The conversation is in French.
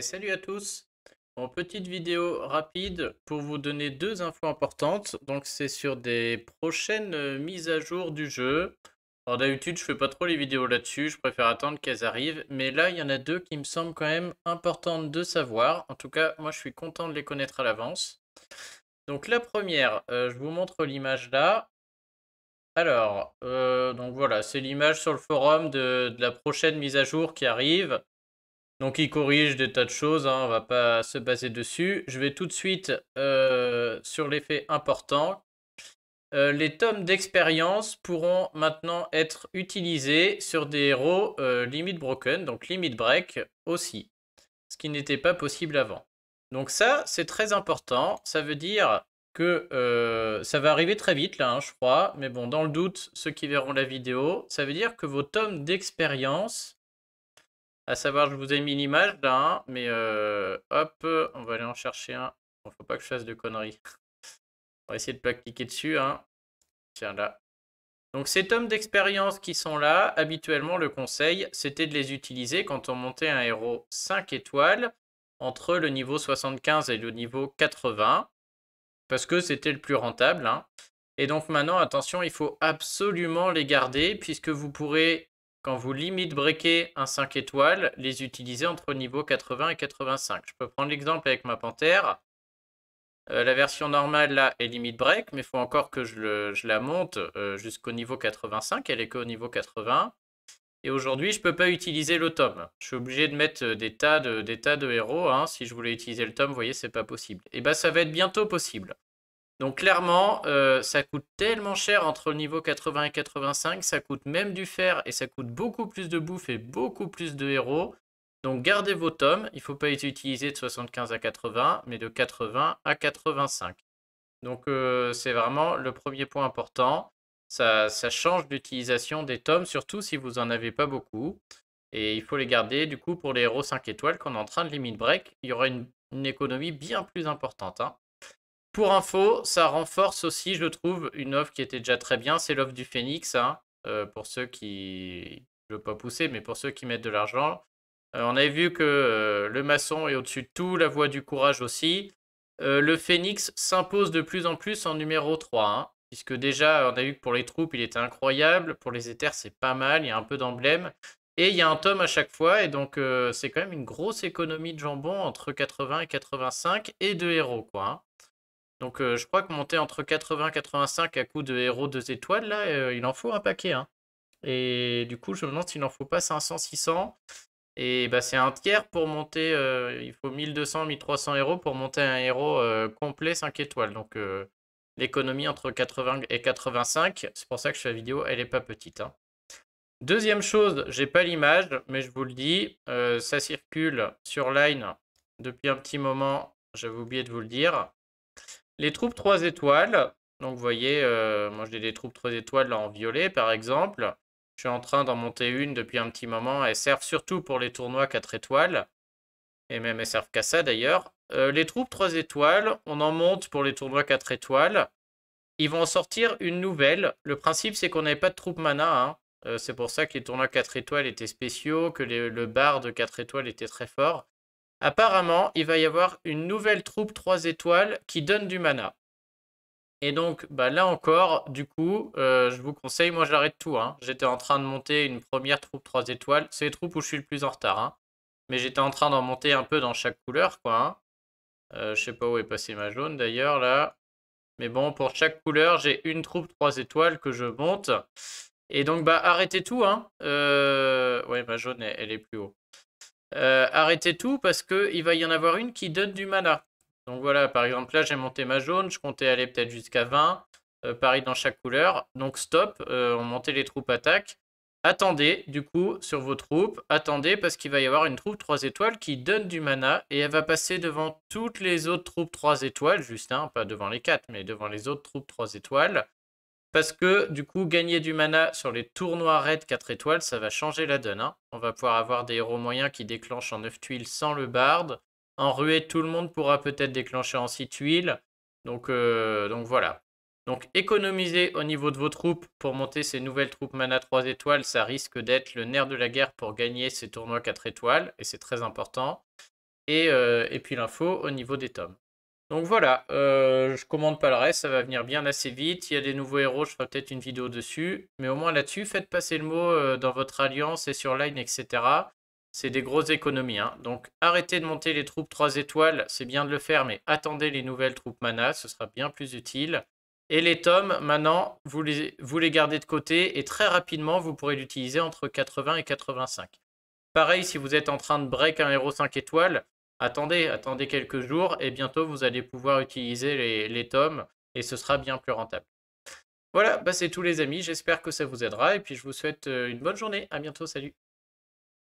salut à tous petite vidéo rapide pour vous donner deux infos importantes. Donc c'est sur des prochaines euh, mises à jour du jeu. Alors d'habitude je fais pas trop les vidéos là-dessus, je préfère attendre qu'elles arrivent. Mais là il y en a deux qui me semblent quand même importantes de savoir. En tout cas moi je suis content de les connaître à l'avance. Donc la première, euh, je vous montre l'image là. Alors, euh, donc voilà, c'est l'image sur le forum de la prochaine mise à jour qui arrive. Donc il corrige des tas de choses, hein, on ne va pas se baser dessus. Je vais tout de suite euh, sur l'effet important. Euh, les tomes d'expérience pourront maintenant être utilisés sur des héros euh, limit broken, donc limit break aussi, ce qui n'était pas possible avant. Donc ça, c'est très important, ça veut dire que ça va arriver très vite là, hein, je crois, mais bon, dans le doute, ceux qui verront la vidéo, ça veut dire que vos tomes d'expérience à savoir, je vous ai mis l'image là, hein, mais euh, hop, on va aller en chercher un. ne faut pas que je fasse de conneries. On va essayer de pas cliquer dessus. Hein. Tiens là. Donc ces tomes d'expérience qui sont là, habituellement le conseil, c'était de les utiliser quand on montait un héros 5 étoiles entre le niveau 75 et le niveau 80, parce que c'était le plus rentable. Hein. Et donc maintenant, attention, il faut absolument les garder, puisque vous pourrez quand vous limite breakez un 5 étoiles, les utiliser entre niveau 80 et 85. Je peux prendre l'exemple avec ma panthère. Euh, la version normale là est limite break, mais il faut encore que je, la monte euh, jusqu'au niveau 85. Elle est qu'au niveau 80. Et aujourd'hui, je ne peux pas utiliser le tome. Je suis obligé de mettre euh, des tas de, héros. Hein. Si je voulais utiliser le tome, vous voyez, c'est pas possible. Et eh bah ben, ça va être bientôt possible. Donc clairement, euh, ça coûte tellement cher entre le niveau 80 et 85, ça coûte même du fer et ça coûte beaucoup plus de bouffe et beaucoup plus de héros. Donc gardez vos tomes, il ne faut pas les utiliser de 75 à 80, mais de 80 à 85. Donc euh, c'est vraiment le premier point important. Ça, change l'utilisation des tomes, surtout si vous n'en avez pas beaucoup. Et il faut les garder, du coup, pour les héros 5 étoiles qu'on est en train de limite break, il y aura une, économie bien plus importante. Hein. Pour info, ça renforce aussi, je trouve, une offre qui était déjà très bien, c'est l'offre du phénix, hein. euh, pour ceux qui... Je ne veux pas pousser, mais pour ceux qui mettent de l'argent. Euh, on avait vu que euh, le maçon est au-dessus de tout, la voie du courage aussi. le phénix s'impose de plus en plus en numéro 3, hein, puisque déjà, on a vu que pour les troupes, il était incroyable, pour les éthers, c'est pas mal, il y a un peu d'emblème. Et il y a un tome à chaque fois, et donc c'est quand même une grosse économie de jambon entre 80 et 85 et de héros, quoi. Hein. Donc euh, je crois que monter entre 80 et 85 à coup de héros 2 étoiles, là, euh, il en faut un paquet. Hein. Et du coup, je me demande s'il n'en faut pas 500, 600. Et bah, c'est un tiers pour monter, euh, il faut 1200, 1300 euros pour monter un héros complet 5 étoiles. Donc l'économie entre 80 et 85, c'est pour ça que la vidéo, elle n'est pas petite. Hein. Deuxième chose, j'ai pas l'image, mais je vous le dis, ça circule sur Line depuis un petit moment, j'avais oublié de vous le dire. Les troupes 3 étoiles. Donc, vous voyez, euh, moi j'ai des troupes 3 étoiles en violet, par exemple. Je suis en train d'en monter une depuis un petit moment. Elles servent surtout pour les tournois 4 étoiles. Et même elles servent qu'à ça d'ailleurs. Euh, les troupes 3 étoiles, on en monte pour les tournois 4 étoiles. Ils vont en sortir une nouvelle. Le principe, c'est qu'on n'avait pas de troupes mana. Hein. Euh, c'est pour ça que les tournois 4 étoiles étaient spéciaux, que le bar de 4 étoiles était très fort. Apparemment, il va y avoir une nouvelle troupe 3 étoiles qui donne du mana. Et donc, bah, là encore, du coup, euh, je vous conseille, moi j'arrête tout. Hein. J'étais en train de monter une première troupe 3 étoiles. C'est les troupes où je suis le plus en retard. Hein. Mais j'étais en train d'en monter un peu dans chaque couleur, quoi. Hein. Euh, je sais pas où est passée ma jaune d'ailleurs, là. Mais bon, pour chaque couleur, j'ai une troupe 3 étoiles que je monte. Et donc, bah, arrêtez tout, hein. Euh, ouais, ma jaune, elle est plus haut. Euh, arrêtez tout parce qu'il va y en avoir une qui donne du mana. Donc voilà, par exemple, là j'ai monté ma jaune, je comptais aller peut-être jusqu'à 20. Euh, pareil dans chaque couleur. Donc stop, euh, on montait les troupes attaque. Attendez, du coup, sur vos troupes, attendez parce qu'il va y avoir une troupe 3 étoiles qui donne du mana et elle va passer devant toutes les autres troupes 3 étoiles, juste, hein, pas devant les 4, mais devant les autres troupes 3 étoiles. Parce que du coup, gagner du mana sur les tournois raids 4 étoiles, ça va changer la donne. Hein. On va pouvoir avoir des héros moyens qui déclenchent en 9 tuiles sans le barde. En ruée, tout le monde pourra peut-être déclencher en 6 tuiles. Donc, euh, donc voilà. Donc économiser au niveau de vos troupes pour monter ces nouvelles troupes mana 3 étoiles, ça risque d'être le nerf de la guerre pour gagner ces tournois 4 étoiles. Et c'est très important. Euh, et puis l'info au niveau des tomes. Donc voilà, je euh, je commande pas le reste, ça va venir bien assez vite. Il y a des nouveaux héros, je ferai peut-être une vidéo dessus. Mais au moins là-dessus, faites passer le mot euh, dans votre alliance et sur line, etc. C'est des grosses économies. Hein. Donc arrêtez de monter les troupes 3 étoiles, c'est bien de le faire, mais attendez les nouvelles troupes mana, ce sera bien plus utile. Et les tomes, maintenant, vous les, vous les gardez de côté et très rapidement, vous pourrez l'utiliser entre 80 et 85. Pareil, si vous êtes en train de break un héros 5 étoiles, attendez, attendez quelques jours et bientôt vous allez pouvoir utiliser les, tomes et ce sera bien plus rentable. Voilà, bah c'est tout les amis, j'espère que ça vous aidera et puis je vous souhaite euh, une bonne journée, à bientôt, salut